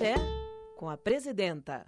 Café com a Presidenta.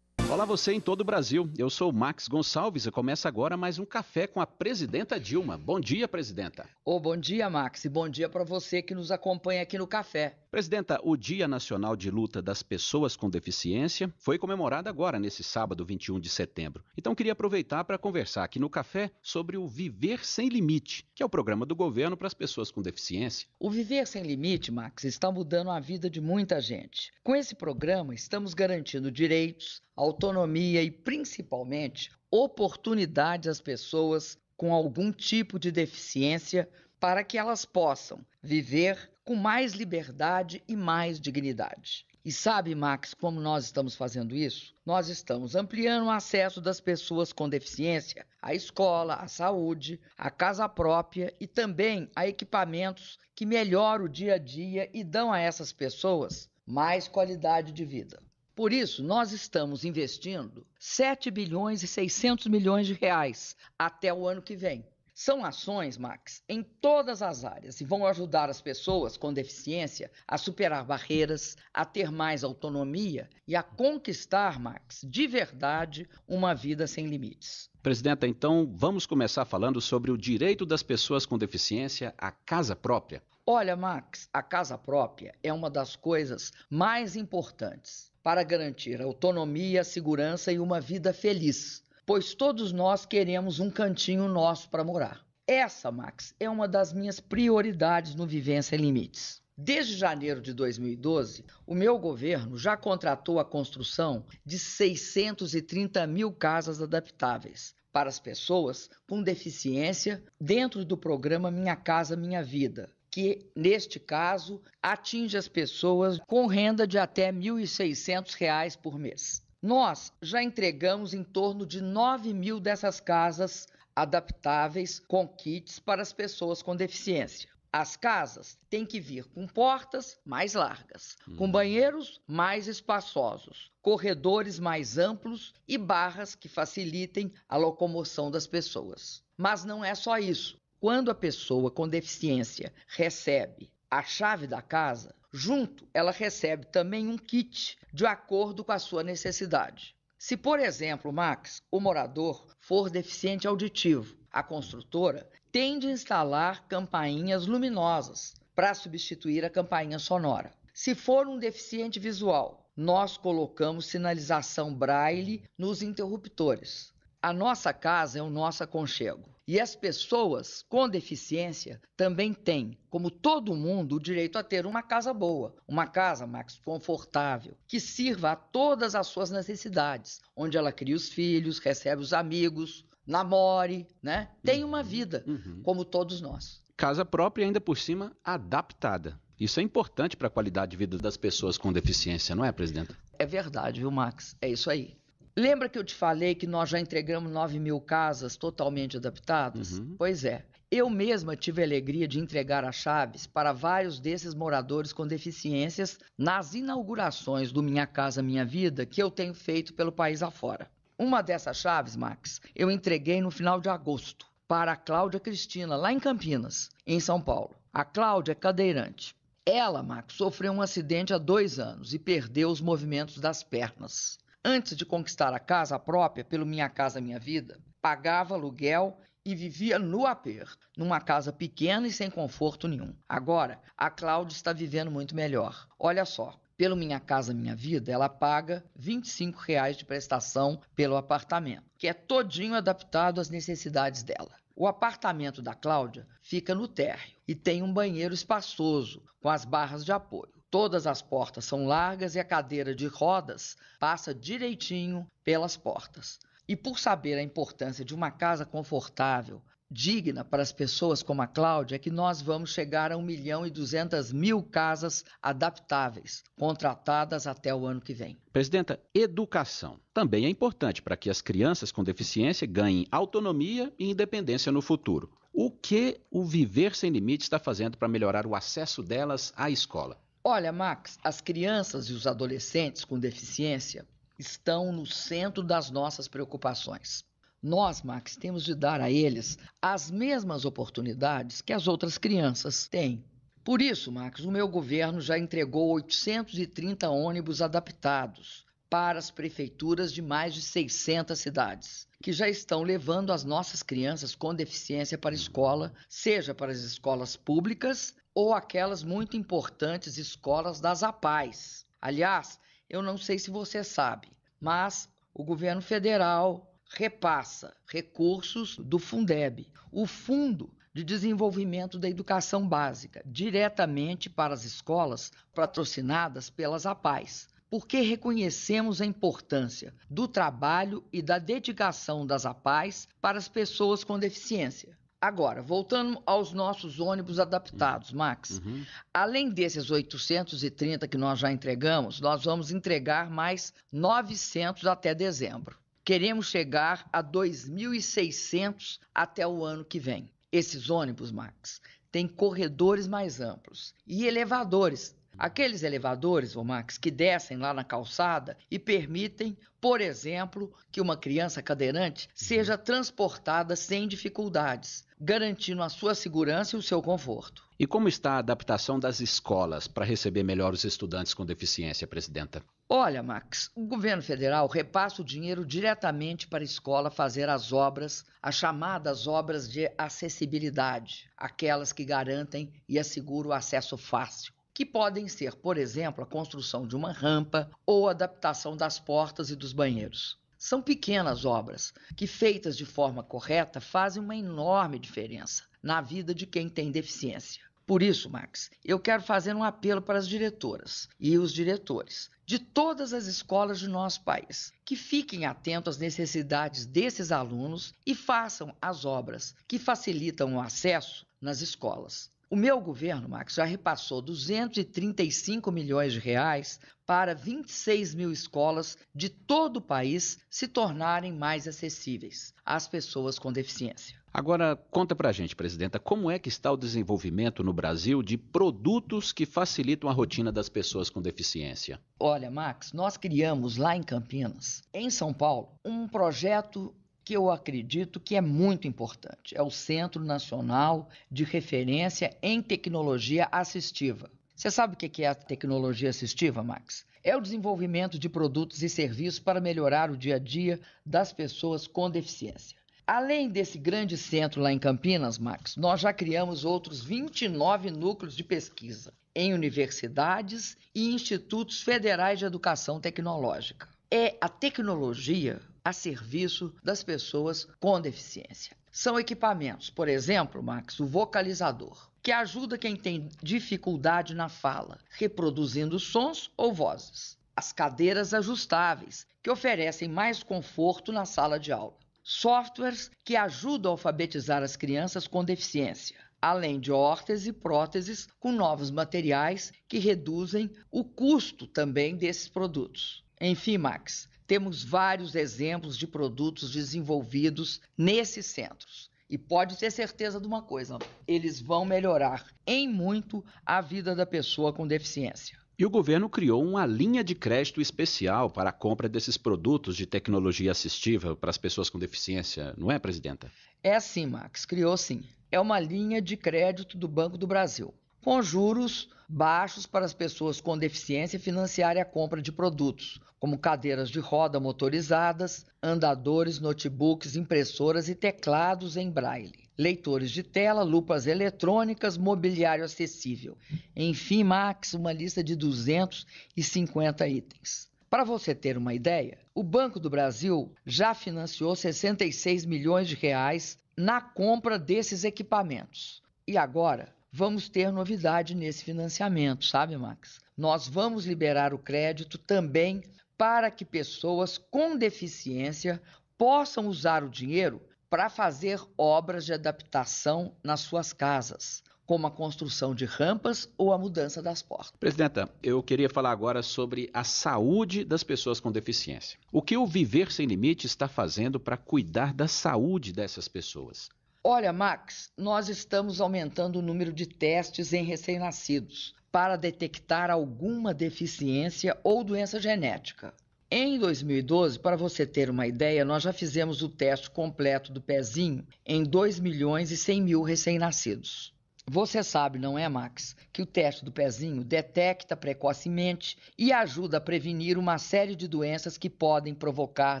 Olá você em todo o Brasil. Eu sou Max Gonçalves e começa agora mais um café com a presidenta Dilma. Bom dia, presidenta. Ô, oh, bom dia, Max, e bom dia para você que nos acompanha aqui no café. Presidenta, o Dia Nacional de Luta das Pessoas com Deficiência foi comemorado agora nesse sábado, 21 de setembro. Então queria aproveitar para conversar aqui no café sobre o Viver sem Limite, que é o programa do governo para as pessoas com deficiência. O Viver sem Limite, Max, está mudando a vida de muita gente. Com esse programa, estamos garantindo direitos autonomia e, principalmente, oportunidade às pessoas com algum tipo de deficiência para que elas possam viver com mais liberdade e mais dignidade. E sabe, Max, como nós estamos fazendo isso? Nós estamos ampliando o acesso das pessoas com deficiência à escola, à saúde, à casa própria e também a equipamentos que melhoram o dia a dia e dão a essas pessoas mais qualidade de vida. Por isso, nós estamos investindo 7 bilhões e 600 milhões de reais até o ano que vem. São ações, Max, em todas as áreas e vão ajudar as pessoas com deficiência a superar barreiras, a ter mais autonomia e a conquistar, Max, de verdade, uma vida sem limites. Presidenta, então vamos começar falando sobre o direito das pessoas com deficiência à casa própria. Olha, Max, a casa própria é uma das coisas mais importantes para garantir autonomia, segurança e uma vida feliz, pois todos nós queremos um cantinho nosso para morar. Essa, Max, é uma das minhas prioridades no Vivência em Limites. Desde janeiro de 2012, o meu governo já contratou a construção de 630 mil casas adaptáveis para as pessoas com deficiência dentro do programa Minha Casa Minha Vida, que, neste caso, atinge as pessoas com renda de até R$ 1.600 por mês. Nós já entregamos em torno de 9 mil dessas casas adaptáveis com kits para as pessoas com deficiência. As casas têm que vir com portas mais largas, hum. com uhum. banheiros mais espaçosos, corredores mais amplos e barras que facilitem a locomoção das pessoas. Mas não é só isso. Quando a pessoa com deficiência recebe a chave da casa, junto ela recebe também um kit de acordo com a sua necessidade. Se, por exemplo, Max, o morador, for deficiente auditivo, a construtora tem de instalar campainhas luminosas para substituir a campainha sonora. Se for um deficiente visual, nós colocamos sinalização braille nos interruptores. A nossa casa é o nosso aconchego. E as pessoas com deficiência também têm, como todo mundo, o direito a ter uma casa boa, uma casa, Max, confortável, que sirva a todas as suas necessidades, onde ela cria os filhos, recebe os amigos, namore, né? Tem uma uhum. vida, uhum. como todos nós. Casa própria, ainda por cima, adaptada. Isso é importante para a qualidade de vida das pessoas com deficiência, não é, presidenta? É verdade, viu, Max? É isso aí. Lembra que eu te falei que nós já entregamos 9 mil casas totalmente adaptadas? Uhum. Pois é. Eu mesma tive a alegria de entregar as chaves para vários desses moradores com deficiências nas inaugurações do Minha Casa Minha Vida que eu tenho feito pelo país afora. Uma dessas chaves, Max, eu entreguei no final de agosto para a Cláudia Cristina, lá em Campinas, em São Paulo. A Cláudia é cadeirante. Ela, Max, sofreu um acidente há dois anos e perdeu os movimentos das pernas. Antes de conquistar a casa própria pelo Minha Casa Minha Vida, pagava aluguel e vivia no aperto, numa casa pequena e sem conforto nenhum. Agora, a Cláudia está vivendo muito melhor. Olha só, pelo Minha Casa Minha Vida, ela paga R$ 25,00 de prestação pelo apartamento, que é todinho adaptado às necessidades dela. O apartamento da Cláudia fica no térreo e tem um banheiro espaçoso, com as barras de apoio. Todas as portas são largas e a cadeira de rodas passa direitinho pelas portas. E por saber a importância de uma casa confortável, digna para as pessoas como a Cláudia é que nós vamos chegar a 1 milhão e 200 mil casas adaptáveis, contratadas até o ano que vem. Presidenta, educação também é importante para que as crianças com deficiência ganhem autonomia e independência no futuro. O que o Viver Sem Limites está fazendo para melhorar o acesso delas à escola? Olha, Max, as crianças e os adolescentes com deficiência estão no centro das nossas preocupações. Nós, Max, temos de dar a eles as mesmas oportunidades que as outras crianças têm. Por isso, Max, o meu governo já entregou 830 ônibus adaptados para as prefeituras de mais de 600 cidades, que já estão levando as nossas crianças com deficiência para a escola, seja para as escolas públicas, ou aquelas muito importantes escolas das APAES. Aliás, eu não sei se você sabe, mas o governo federal repassa recursos do Fundeb, o Fundo de Desenvolvimento da Educação Básica, diretamente para as escolas patrocinadas pelas APAES. Porque reconhecemos a importância do trabalho e da dedicação das APAES para as pessoas com deficiência. Agora, voltando aos nossos ônibus adaptados, Max. Uhum. Além desses 830 que nós já entregamos, nós vamos entregar mais 900 até dezembro. Queremos chegar a 2.600 até o ano que vem. Esses ônibus, Max, têm corredores mais amplos e elevadores Aqueles elevadores, Max, que descem lá na calçada e permitem, por exemplo, que uma criança cadeirante uhum. seja transportada sem dificuldades, garantindo a sua segurança e o seu conforto. E como está a adaptação das escolas para receber melhor os estudantes com deficiência, presidenta? Olha, Max, o governo federal repassa o dinheiro diretamente para a escola fazer as obras, as chamadas obras de acessibilidade, aquelas que garantem e asseguram o acesso fácil que podem ser, por exemplo, a construção de uma rampa ou a adaptação das portas e dos banheiros. São pequenas obras que, feitas de forma correta, fazem uma enorme diferença na vida de quem tem deficiência. Por isso, Max, eu quero fazer um apelo para as diretoras e os diretores de todas as escolas de nosso país que fiquem atentos às necessidades desses alunos e façam as obras que facilitam o acesso nas escolas. O meu governo, Max, já repassou 235 milhões de reais para 26 mil escolas de todo o país se tornarem mais acessíveis às pessoas com deficiência. Agora, conta pra gente, presidenta, como é que está o desenvolvimento no Brasil de produtos que facilitam a rotina das pessoas com deficiência? Olha, Max, nós criamos lá em Campinas, em São Paulo, um projeto que eu acredito que é muito importante. É o Centro Nacional de Referência em Tecnologia Assistiva. Você sabe o que é a tecnologia assistiva, Max? É o desenvolvimento de produtos e serviços para melhorar o dia a dia das pessoas com deficiência. Além desse grande centro lá em Campinas, Max, nós já criamos outros 29 núcleos de pesquisa em universidades e institutos federais de educação tecnológica. É a tecnologia a serviço das pessoas com deficiência. São equipamentos, por exemplo, Max, o vocalizador, que ajuda quem tem dificuldade na fala, reproduzindo sons ou vozes. As cadeiras ajustáveis, que oferecem mais conforto na sala de aula. Softwares que ajudam a alfabetizar as crianças com deficiência além de órtese e próteses com novos materiais que reduzem o custo também desses produtos. Enfim, Max, temos vários exemplos de produtos desenvolvidos nesses centros. E pode ter certeza de uma coisa: eles vão melhorar em muito a vida da pessoa com deficiência. E o governo criou uma linha de crédito especial para a compra desses produtos de tecnologia assistiva para as pessoas com deficiência, não é, presidenta? É sim, Max, criou sim. É uma linha de crédito do Banco do Brasil com juros baixos para as pessoas com deficiência financiarem a compra de produtos, como cadeiras de roda motorizadas, andadores, notebooks, impressoras e teclados em braille, leitores de tela, lupas eletrônicas, mobiliário acessível. Enfim, Max, uma lista de 250 itens. Para você ter uma ideia, o Banco do Brasil já financiou 66 milhões de reais na compra desses equipamentos. E agora, vamos ter novidade nesse financiamento, sabe, Max? Nós vamos liberar o crédito também para que pessoas com deficiência possam usar o dinheiro para fazer obras de adaptação nas suas casas como a construção de rampas ou a mudança das portas. Presidenta, eu queria falar agora sobre a saúde das pessoas com deficiência. O que o Viver Sem Limite está fazendo para cuidar da saúde dessas pessoas? Olha, Max, nós estamos aumentando o número de testes em recém-nascidos para detectar alguma deficiência ou doença genética. Em 2012, para você ter uma ideia, nós já fizemos o teste completo do pezinho em 2 milhões e 100 mil recém-nascidos. Você sabe, não é, Max, que o teste do pezinho detecta precocemente e ajuda a prevenir uma série de doenças que podem provocar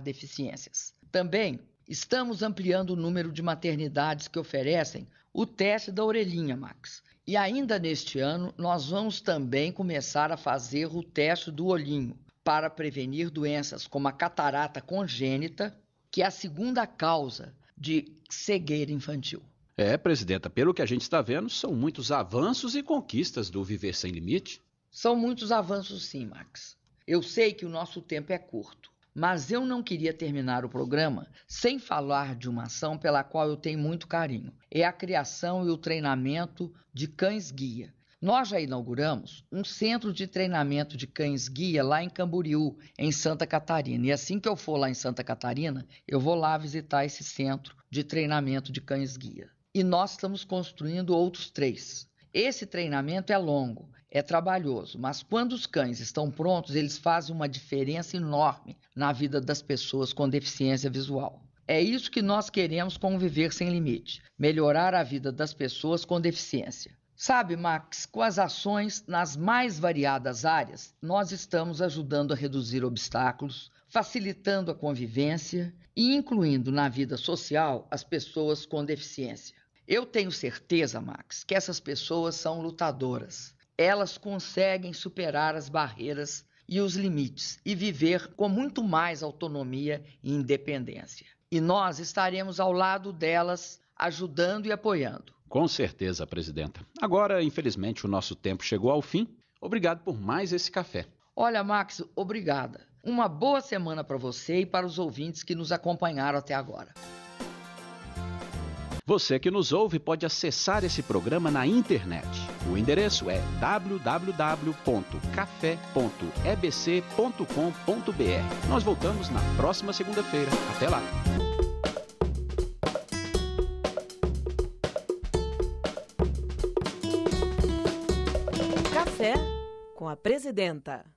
deficiências. Também Estamos ampliando o número de maternidades que oferecem o teste da orelhinha, Max. E ainda neste ano, nós vamos também começar a fazer o teste do olhinho para prevenir doenças como a catarata congênita, que é a segunda causa de cegueira infantil. É, presidenta, pelo que a gente está vendo, são muitos avanços e conquistas do Viver Sem Limite. São muitos avanços, sim, Max. Eu sei que o nosso tempo é curto, mas eu não queria terminar o programa sem falar de uma ação pela qual eu tenho muito carinho. É a criação e o treinamento de cães-guia. Nós já inauguramos um centro de treinamento de cães-guia lá em Camboriú, em Santa Catarina. E assim que eu for lá em Santa Catarina, eu vou lá visitar esse centro de treinamento de cães-guia. E nós estamos construindo outros três. Esse treinamento é longo, é trabalhoso, mas quando os cães estão prontos, eles fazem uma diferença enorme na vida das pessoas com deficiência visual. É isso que nós queremos com o Viver Sem Limite: melhorar a vida das pessoas com deficiência. Sabe, Max, com as ações nas mais variadas áreas, nós estamos ajudando a reduzir obstáculos, facilitando a convivência e incluindo na vida social as pessoas com deficiência. Eu tenho certeza, Max, que essas pessoas são lutadoras. Elas conseguem superar as barreiras e os limites e viver com muito mais autonomia e independência. E nós estaremos ao lado delas, ajudando e apoiando. Com certeza, presidenta. Agora, infelizmente, o nosso tempo chegou ao fim. Obrigado por mais esse café. Olha, Max, obrigada. Uma boa semana para você e para os ouvintes que nos acompanharam até agora. Você que nos ouve pode acessar esse programa na internet. O endereço é www.café.ebc.com.br. Nós voltamos na próxima segunda-feira. Até lá! Café com a presidenta.